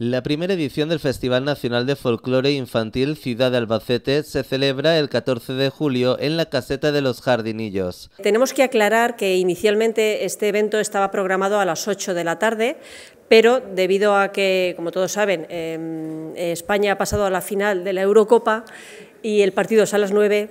La primera edición del Festival Nacional de Folclore Infantil Ciudad de Albacete se celebra el 14 de julio en la caseta de los jardinillos. Tenemos que aclarar que inicialmente este evento estaba programado a las 8 de la tarde, pero debido a que, como todos saben, em, España ha pasado a la final de la Eurocopa y el partido es a las 9,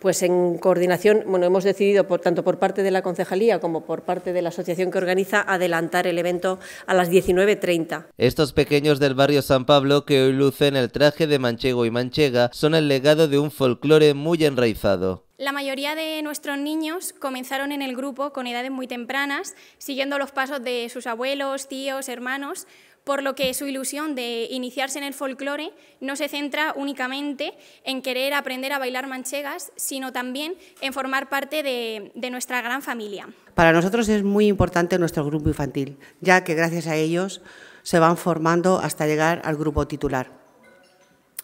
pues en coordinación, bueno, hemos decidido por, tanto por parte de la concejalía como por parte de la asociación que organiza adelantar el evento a las 19.30. Estos pequeños del barrio San Pablo que hoy lucen el traje de manchego y manchega son el legado de un folclore muy enraizado. La mayoría de nuestros niños comenzaron en el grupo con edades muy tempranas, siguiendo los pasos de sus abuelos, tíos, hermanos, por lo que su ilusión de iniciarse en el folclore no se centra únicamente en querer aprender a bailar manchegas, sino también en formar parte de, nuestra gran familia. Para nosotros es muy importante nuestro grupo infantil, ya que gracias a ellos se van formando hasta llegar al grupo titular.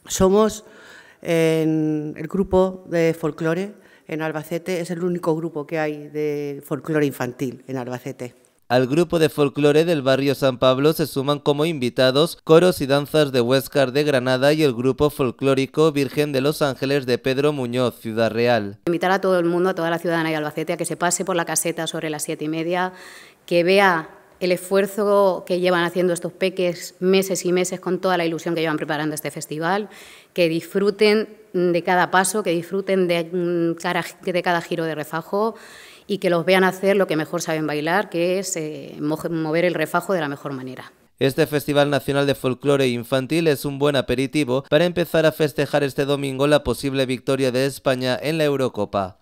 Somos el grupo de folclore en Albacete, es el único grupo que hay de folclore infantil en Albacete. Al grupo de folclore del barrio San Pablo se suman como invitados coros y danzas de Huéscar de Granada y el grupo folclórico Virgen de los Ángeles de Pedro Muñoz, Ciudad Real. Invitar a todo el mundo, a toda la ciudadana de Albacete, a que se pase por la caseta sobre las siete y media, que vea el esfuerzo que llevan haciendo estos peques meses y meses con toda la ilusión que llevan preparando este festival, que disfruten de cada paso, que disfruten de mm, cada giro de refajo y que los vean hacer lo que mejor saben bailar, que es eh, mover el refajo de la mejor manera. Este Festival Nacional de Folclore Infantil es un buen aperitivo para empezar a festejar este domingo la posible victoria de España en la Eurocopa.